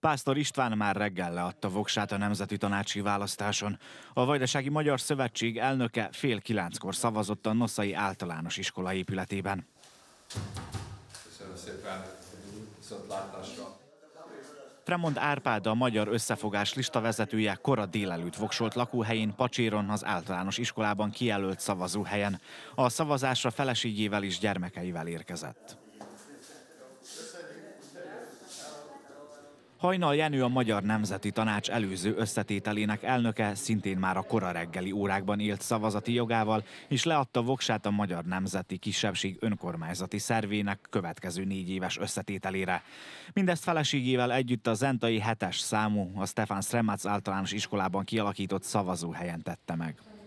Pásztor István már reggel leadta voksát a nemzeti tanácsi választáson. A Vajdasági Magyar Szövetség elnöke fél kilenckor szavazott a Noszai általános iskola épületében. Köszönöm szépen, viszontlátásra! Fremond Árpád a Magyar Összefogás lista vezetője kora délelőtt voksolt lakóhelyén Pacséron az általános iskolában kijelölt szavazóhelyen. A szavazásra feleségével és gyermekeivel érkezett. Hajnal Jenő a Magyar Nemzeti Tanács előző összetételének elnöke szintén már a kora reggeli órákban élt szavazati jogával, és leadta voksát a Magyar Nemzeti Kisebbség önkormányzati szervének következő négy éves összetételére. Mindezt feleségével együtt a Zentai hetes számú, a Stefan Sremac általános iskolában kialakított szavazóhelyen tette meg.